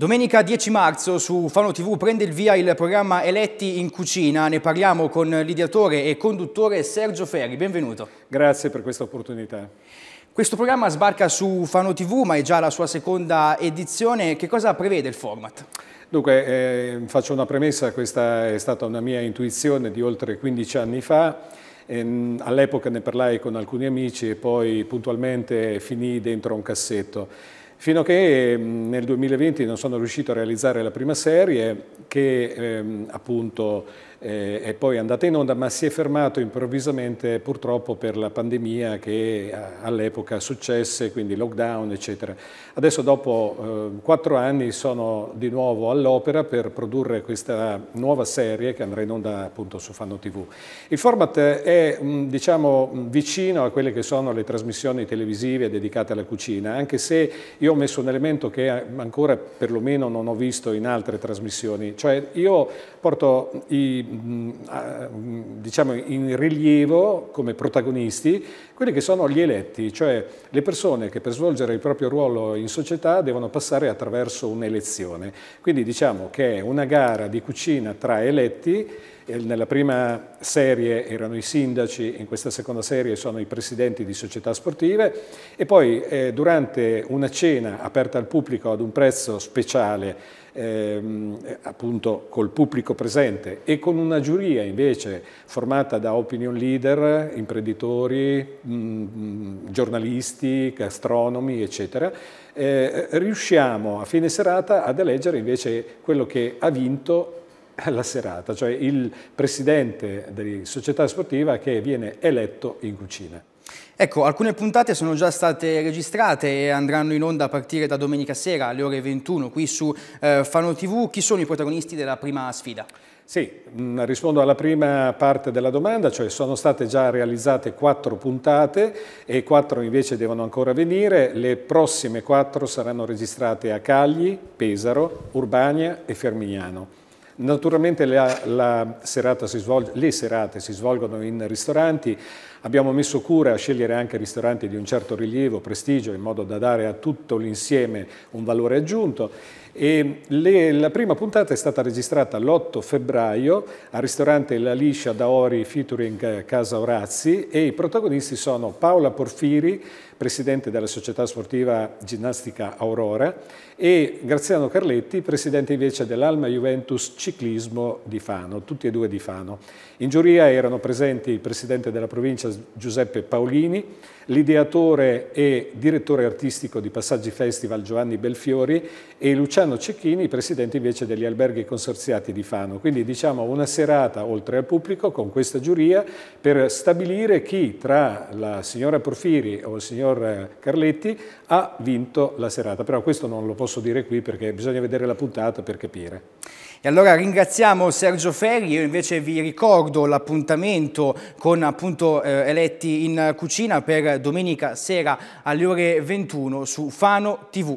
Domenica 10 marzo su Fano TV prende il via il programma Eletti in cucina. Ne parliamo con l'ideatore e conduttore Sergio Ferri. Benvenuto. Grazie per questa opportunità. Questo programma sbarca su Fano TV, ma è già la sua seconda edizione. Che cosa prevede il format? Dunque, eh, faccio una premessa, questa è stata una mia intuizione di oltre 15 anni fa. Ehm, all'epoca ne parlai con alcuni amici e poi puntualmente finì dentro un cassetto fino a che ehm, nel 2020 non sono riuscito a realizzare la prima serie che ehm, appunto eh, è poi andata in onda, ma si è fermato improvvisamente purtroppo per la pandemia che eh, all'epoca successe, quindi lockdown, eccetera. Adesso dopo eh, quattro anni sono di nuovo all'opera per produrre questa nuova serie che andrà in onda appunto su Fanno TV. Il format è mm, diciamo vicino a quelle che sono le trasmissioni televisive dedicate alla cucina, anche se io ho messo un elemento che eh, ancora perlomeno non ho visto in altre trasmissioni, cioè io porto i Mm, ah, mm, diciamo, in rilievo come protagonisti quelli che sono gli eletti, cioè le persone che per svolgere il proprio ruolo in società devono passare attraverso un'elezione. Quindi diciamo che è una gara di cucina tra eletti nella prima serie erano i sindaci, in questa seconda serie sono i presidenti di società sportive e poi eh, durante una cena aperta al pubblico ad un prezzo speciale, ehm, appunto col pubblico presente e con una giuria invece formata da opinion leader, imprenditori, mh, mm, mm, giornalisti, gastronomi, eccetera, eh, riusciamo a fine serata ad eleggere invece quello che ha vinto alla serata, cioè il presidente di società sportiva che viene eletto in cucina. Ecco, alcune puntate sono già state registrate e andranno in onda a partire da domenica sera alle ore 21 qui su eh, Fano TV. Chi sono i protagonisti della prima sfida? Sì, mh, mm, rispondo alla prima parte della domanda, cioè sono state già realizzate quattro puntate e quattro invece devono ancora venire. Le prossime quattro saranno registrate a Cagli, Pesaro, Urbania e Fermignano. Naturalmente la, la serata si svolge, le serate si svolgono in ristoranti, Abbiamo messo cura a scegliere anche ristoranti di un certo rilievo, prestigio, in modo da dare a tutto l'insieme un valore aggiunto. E le, la prima puntata è stata registrata l'8 febbraio al ristorante La Liscia d'Aori featuring eh, Casa Orazzi e i protagonisti sono Paola Porfiri, presidente della società sportiva ginnastica Aurora e Graziano Carletti, presidente invece dell'Alma Juventus Ciclismo di Fano, tutti e due di Fano. In giuria erano presenti il presidente della provincia artista Giuseppe Paolini, l'ideatore e direttore artistico di Passaggi Festival Giovanni Belfiori e Luciano Cecchini, presidente invece degli alberghi consorziati di Fano. Quindi diciamo una serata oltre al pubblico con questa giuria per stabilire chi tra la signora Porfiri o il signor Carletti ha vinto la serata. Però questo non lo posso dire qui perché bisogna vedere la puntata per capire. E allora ringraziamo Sergio Ferri, io invece vi ricordo l'appuntamento con appunto eh, Eletti in cucina per domenica sera alle ore 21 su Fano TV.